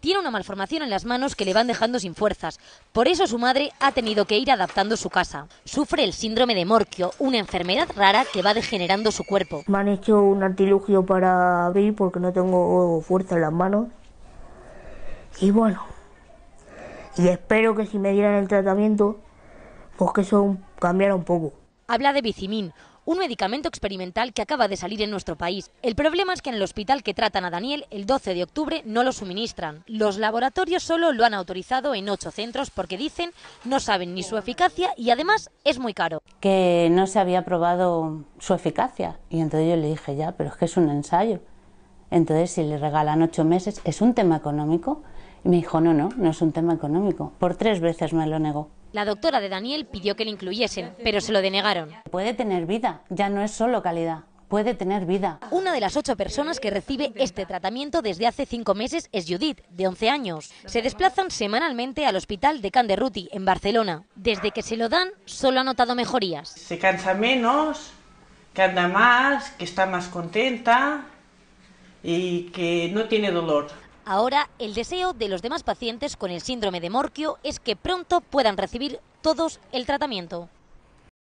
tiene una malformación en las manos que le van dejando sin fuerzas. Por eso su madre ha tenido que ir adaptando su casa. Sufre el síndrome de Morquio, una enfermedad rara que va degenerando su cuerpo. Me han hecho un antilugio para abrir porque no tengo fuerza en las manos. Y bueno, y espero que si me dieran el tratamiento, pues que eso cambiara un poco. Habla de Bicimín, un medicamento experimental que acaba de salir en nuestro país. El problema es que en el hospital que tratan a Daniel el 12 de octubre no lo suministran. Los laboratorios solo lo han autorizado en ocho centros porque dicen no saben ni su eficacia y además es muy caro. Que no se había probado su eficacia y entonces yo le dije ya, pero es que es un ensayo. Entonces si le regalan ocho meses es un tema económico y me dijo no, no, no es un tema económico. Por tres veces me lo negó. La doctora de Daniel pidió que le incluyesen, pero se lo denegaron. Puede tener vida, ya no es solo calidad puede tener vida. Una de las ocho personas que recibe este tratamiento desde hace cinco meses es Judith, de 11 años. Se desplazan semanalmente al hospital de Canderruti, en Barcelona. Desde que se lo dan, solo ha notado mejorías. Se cansa menos, que anda más, que está más contenta y que no tiene dolor. Ahora, el deseo de los demás pacientes con el síndrome de Morquio es que pronto puedan recibir todos el tratamiento.